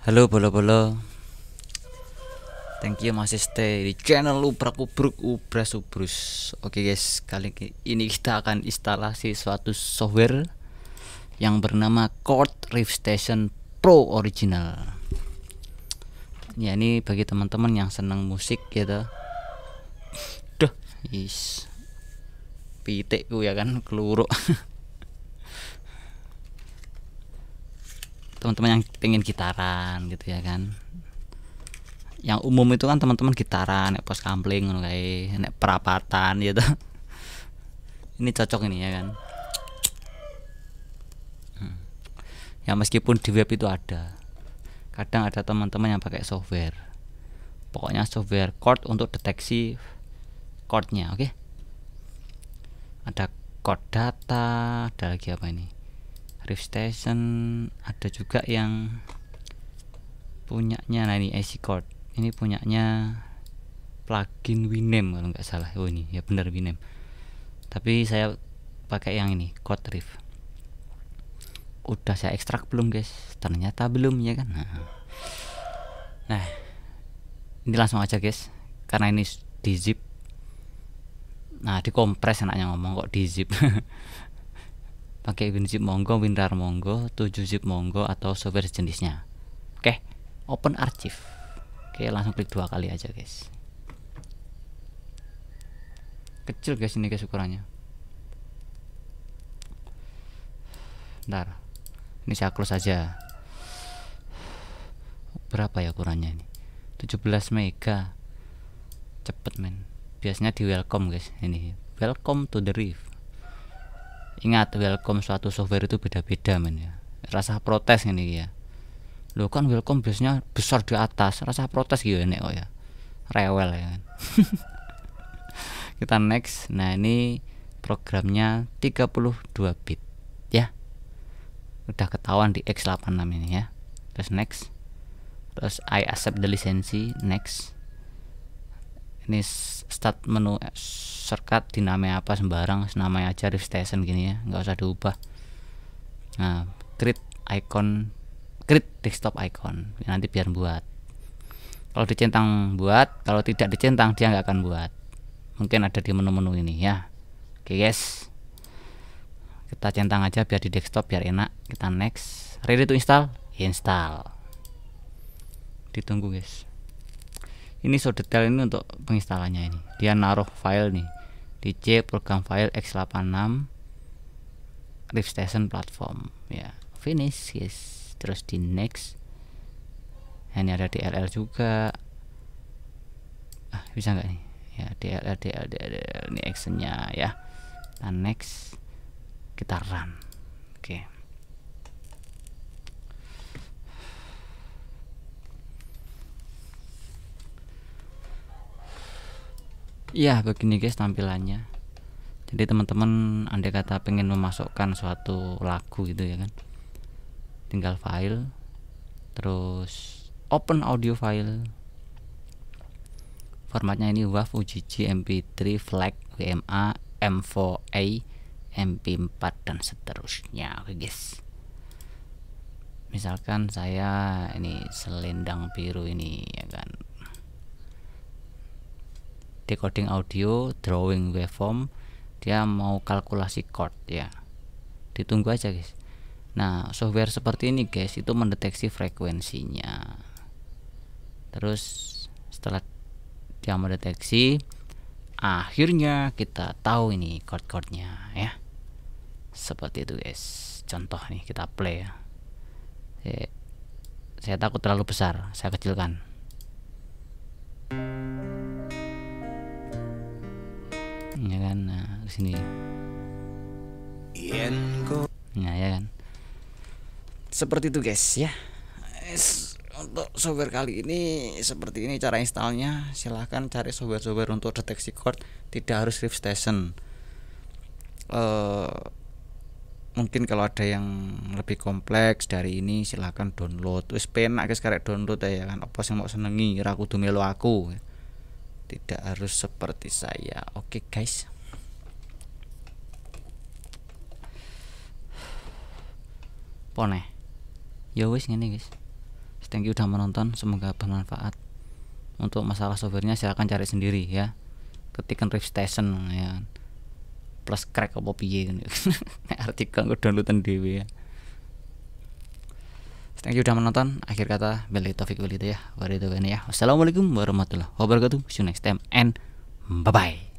Halo bolo-bolo Thank you masih stay di channel Ubrak Ubruk Ubras Ubrus Oke guys kali ini kita akan instalasi suatu software Yang bernama Chord Reef Station Pro Original Ya ini bagi teman-teman yang senang musik gitu Duh Is Pitikku ya kan keluruk teman-teman yang pengen gitaran gitu ya kan yang umum itu kan teman-teman gitaran nek pos kampling ngono kae nek perapatan gitu ini cocok ini ya kan hmm. ya meskipun di web itu ada kadang ada teman-teman yang pakai software pokoknya software chord untuk deteksi chordnya oke okay? ada chord data ada lagi apa ini Drift Station ada juga yang punyanya nah ini IC Cord ini punyanya plugin Winem kalau nggak salah oh ini ya benar Winem. tapi saya pakai yang ini Cord Rift udah saya ekstrak belum guys ternyata belum ya kan nah, nah ini langsung aja guys karena ini di zip nah dikompres enaknya ngomong kok di zip pakai WinZip Monggo, WinRAR Monggo, 7zip Monggo atau software sejenisnya. Oke, open archive. Oke, langsung klik dua kali aja, guys. Kecil guys ini guys ukurannya. Bentar. Ini saya close aja. Berapa ya ukurannya ini? 17 mega. Cepet men. Biasanya di welcome guys ini. Welcome to the reef ingat welcome suatu software itu beda-beda men ya rasa protes ini ya lo kan welcome biasanya besar di atas rasa protes gitu ini oh ya rewel ya kan kita next nah ini programnya 32 bit ya udah ketahuan di X86 ini ya terus next terus I accept the lisensi next ini start menu eh, shortcut dinamai apa sembarang namanya aja Rift Station gini ya nggak usah diubah nah create icon create desktop icon nanti biar buat kalau dicentang buat kalau tidak dicentang dia nggak akan buat mungkin ada di menu-menu ini ya oke okay guys kita centang aja biar di desktop biar enak kita next ready to install install ditunggu guys ini so detail ini untuk penginstalannya ini dia naruh file nih di C program file x86 Rift Station platform ya finish yes terus di next ini ada DLL juga ah bisa nggak nih ya DLL DLL, DLL ini actionnya ya dan nah, next kita run oke okay. Iya begini guys tampilannya jadi teman-teman anda kata pengen memasukkan suatu lagu gitu ya kan tinggal file terus open audio file formatnya ini WAV, UGG, MP3, FLAC, WMA, M4A, MP4 dan seterusnya oke guys misalkan saya ini selendang biru ini ya kan decoding audio, drawing waveform, dia mau kalkulasi chord ya. Ditunggu aja guys. Nah, software seperti ini guys itu mendeteksi frekuensinya. Terus setelah dia mendeteksi akhirnya kita tahu ini chord-chordnya ya. Seperti itu guys. Contoh nih kita play ya. Saya, eh, saya takut terlalu besar, saya kecilkan. ya kan nah di sini nah ya kan seperti itu guys ya untuk software kali ini seperti ini cara installnya silahkan cari software-software untuk deteksi chord tidak harus Rift Station uh, mungkin kalau ada yang lebih kompleks dari ini silahkan download wis penak guys karek download ya kan apa sih mau senengi ra melu aku tidak harus seperti saya oke okay, guys pone ya wis ini guys thank you udah menonton semoga bermanfaat untuk masalah softwarenya silahkan cari sendiri ya ketikan Rift Station ya plus crack apa piye kan? artikel download downloadan dewi ya Thank you udah menonton. Akhir kata, beli Taufik Wilida ya. ini kan ya. Wassalamualaikum warahmatullahi wabarakatuh. See you next time and bye-bye.